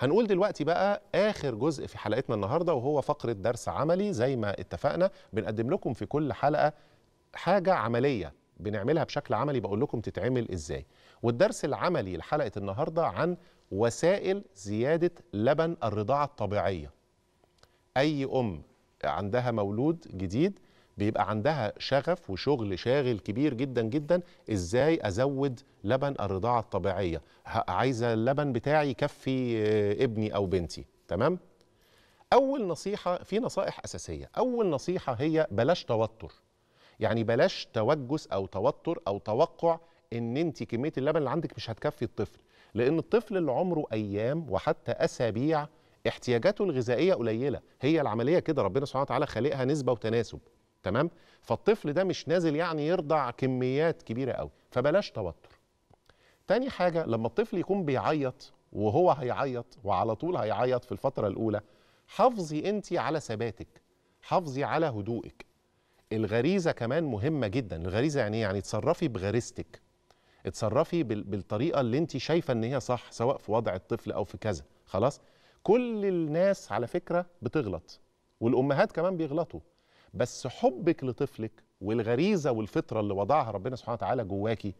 هنقول دلوقتي بقى اخر جزء في حلقتنا النهارده وهو فقره درس عملي زي ما اتفقنا بنقدم لكم في كل حلقه حاجه عمليه بنعملها بشكل عملي بقول لكم تتعمل ازاي والدرس العملي لحلقه النهارده عن وسائل زياده لبن الرضاعه الطبيعيه اي ام عندها مولود جديد بيبقى عندها شغف وشغل شاغل كبير جدا جدا ازاي ازود لبن الرضاعه الطبيعيه عايزه اللبن بتاعي يكفي آه، ابني او بنتي تمام اول نصيحه في نصائح اساسيه اول نصيحه هي بلاش توتر يعني بلاش توجس او توتر او توقع ان انت كميه اللبن اللي عندك مش هتكفي الطفل لان الطفل اللي عمره ايام وحتى اسابيع احتياجاته الغذائيه قليله هي العمليه كده ربنا سبحانه وتعالى خالقها نسبه وتناسب تمام فالطفل ده مش نازل يعني يرضع كميات كبيره قوي فبلاش توتر تاني حاجه لما الطفل يكون بيعيط وهو هيعيط وعلى طول هيعيط في الفتره الاولى حافظي انت على ثباتك حافظي على هدوئك الغريزه كمان مهمه جدا الغريزه يعني إيه؟ يعني تصرفي بغريزتك اتصرفي بالطريقه اللي انت شايفه ان هي صح سواء في وضع الطفل او في كذا خلاص كل الناس على فكره بتغلط والامهات كمان بيغلطوا بس حبك لطفلك والغريزه والفطره اللي وضعها ربنا سبحانه وتعالى جواكي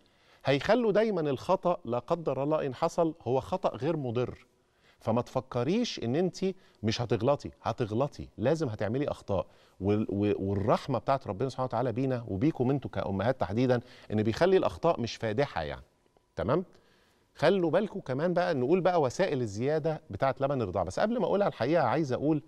هيخلوا دايما الخطا لا قدر الله ان حصل هو خطا غير مضر فما تفكريش ان انت مش هتغلطي هتغلطي لازم هتعملي اخطاء والرحمه بتاعت ربنا سبحانه وتعالى بينا وبيكم انتوا كامهات تحديدا ان بيخلي الاخطاء مش فادحه يعني تمام خلوا بالكم كمان بقى نقول بقى وسائل الزياده بتاعت لبن الرضاعه بس قبل ما اقولها الحقيقه عايز اقول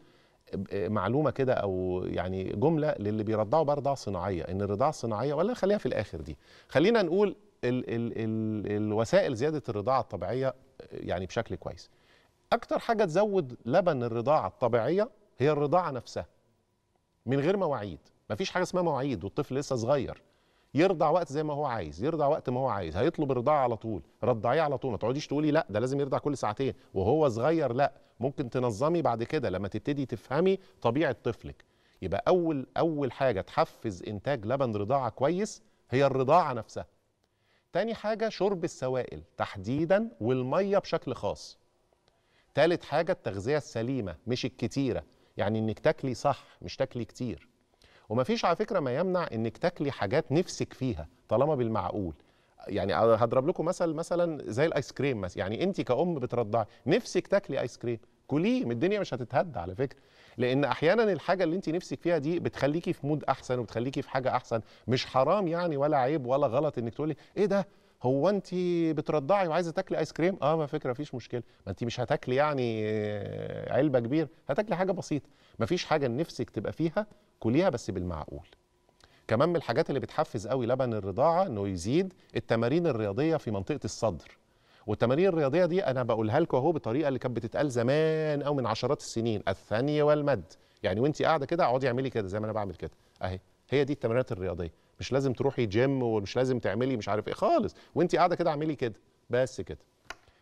معلومه كده او يعني جمله للي بيرضعوا بقى رضاعه صناعيه ان الرضاعه الصناعيه ولا خليها في الاخر دي خلينا نقول الـ ال ال الوسائل زياده الرضاعه الطبيعيه يعني بشكل كويس اكتر حاجه تزود لبن الرضاعه الطبيعيه هي الرضاعه نفسها من غير مواعيد مفيش حاجه اسمها مواعيد والطفل لسه صغير يرضع وقت زي ما هو عايز يرضع وقت ما هو عايز هيطلب الرضاعه على طول رضعيه على طول ما تقعديش تقولي لا ده لازم يرضع كل ساعتين وهو صغير لا ممكن تنظمي بعد كده لما تبتدي تفهمي طبيعه طفلك يبقى اول اول حاجه تحفز انتاج لبن رضاعه كويس هي الرضاعه نفسها تاني حاجه شرب السوائل تحديدا والميه بشكل خاص تالت حاجه التغذيه السليمه مش الكتيره يعني انك تاكلي صح مش تاكلي كتير وما فيش على فكره ما يمنع انك تاكلي حاجات نفسك فيها طالما بالمعقول يعني هضرب لكم مثل مثلا زي الايس كريم مثلا يعني انت كأم بترضعي نفسك تاكلي ايس كريم كليه الدنيا مش هتتهد على فكره لان احيانا الحاجه اللي انت نفسك فيها دي بتخليكي في مود احسن وبتخليكي في حاجه احسن مش حرام يعني ولا عيب ولا غلط انك تقولي ايه ده هو انت بترضعي وعايزه تاكلي ايس كريم اه ما فكره مفيش مشكله ما انت مش هتاكلي يعني آه، علبه كبيره هتاكلي حاجه بسيطه مفيش حاجه نفسك تبقى فيها كليها بس بالمعقول كمان من الحاجات اللي بتحفز قوي لبن الرضاعه انه يزيد التمارين الرياضيه في منطقه الصدر والتمارين الرياضيه دي انا بقولها لكم اهو بالطريقه اللي كانت بتتقال زمان او من عشرات السنين الثانيه والمد يعني وانت قاعده كده اقعدي اعملي كده زي ما انا بعمل كده اهي هي دي التمارين الرياضيه مش لازم تروحي جيم ومش لازم تعملي مش عارف ايه خالص وانت قاعده كده اعملي كده بس كده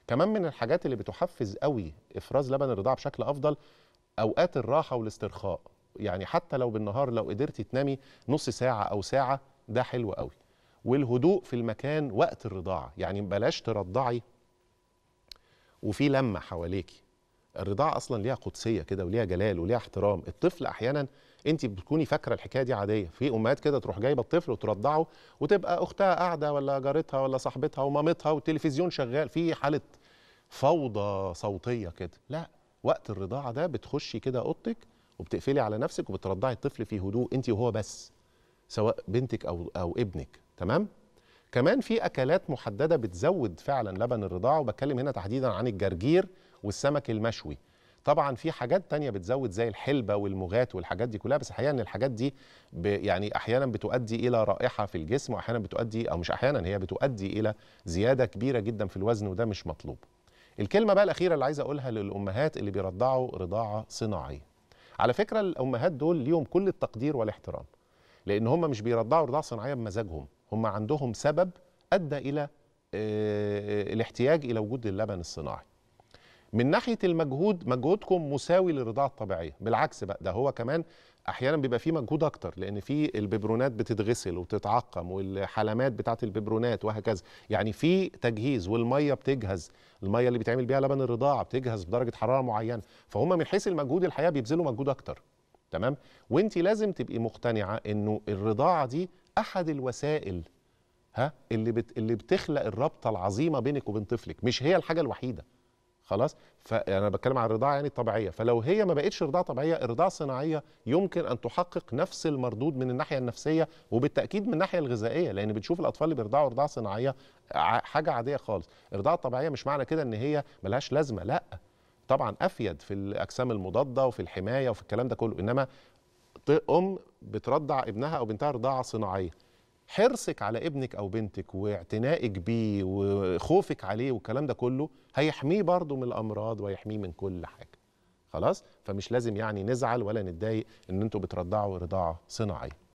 كمان من الحاجات اللي بتحفز قوي افراز لبن الرضاعه بشكل افضل اوقات الراحه والاسترخاء يعني حتى لو بالنهار لو قدرتي تنامي نص ساعه او ساعه ده حلو قوي والهدوء في المكان وقت الرضاعه يعني بلاش ترضعي وفي لمه حواليكي الرضاعه اصلا ليها قدسيه كده وليها جلال وليها احترام الطفل احيانا انت بتكوني فاكره الحكايه دي عاديه في امهات كده تروح جايبه الطفل وترضعه وتبقى اختها قاعده ولا جارتها ولا صاحبتها ومامتها والتلفزيون شغال في حاله فوضى صوتيه كده لا وقت الرضاعه ده بتخشي كده اوضتك وبتقفلي على نفسك وبترضعي الطفل في هدوء انت وهو بس سواء بنتك او او ابنك تمام كمان في اكلات محدده بتزود فعلا لبن الرضاعه وبتكلم هنا تحديدا عن الجرجير والسمك المشوي طبعا في حاجات تانية بتزود زي الحلبة والمغات والحاجات دي كلها بس الحقيقة ان الحاجات دي يعني احيانا بتؤدي الى رائحة في الجسم واحيانا بتؤدي او مش احيانا هي بتؤدي الى زيادة كبيرة جدا في الوزن وده مش مطلوب الكلمة بقى الاخيرة اللي عايز اقولها للامهات اللي بيرضعوا رضاعة صناعية على فكره الامهات دول ليهم كل التقدير والاحترام لان هم مش بيرضعوا رضاعه صناعيه بمزاجهم هم عندهم سبب ادى الى آه، الاحتياج الى وجود اللبن الصناعي من ناحيه المجهود مجهودكم مساوي للرضاعه الطبيعيه بالعكس بقى ده هو كمان احيانا بيبقى فيه مجهود اكتر لان في الببرونات بتتغسل وتتعقم والحلمات بتاعه الببرونات وهكذا يعني في تجهيز والميه بتجهز الميه اللي بيتعمل بيها لبن الرضاعه بتجهز بدرجه حراره معينه فهم من حيث المجهود الحقيقه بيبذلوا مجهود اكتر تمام وانت لازم تبقي مقتنعه انه الرضاعه دي احد الوسائل ها اللي بت... اللي بتخلق الرابطه العظيمه بينك وبين طفلك مش هي الحاجه الوحيده خلاص فانا يعني بتكلم عن الرضاعه يعني الطبيعيه فلو هي ما بقتش رضاعه طبيعيه الرضاعه الصناعيه يمكن ان تحقق نفس المردود من الناحيه النفسيه وبالتاكيد من الناحيه الغذائيه لان بتشوف الاطفال اللي بيرضعوا رضاعه صناعيه حاجه عاديه خالص الرضاعه الطبيعيه مش معنى كده ان هي ملهاش لازمه لا طبعا افيد في الاجسام المضاده وفي الحمايه وفي الكلام ده كله انما ام بترضع ابنها او بنتها رضاعه صناعيه حرصك على ابنك او بنتك واعتنائك بيه وخوفك عليه والكلام ده كله هيحميه برضه من الامراض ويحميه من كل حاجه خلاص فمش لازم يعني نزعل ولا نتضايق ان انتوا بترضعوا رضاعه صناعيه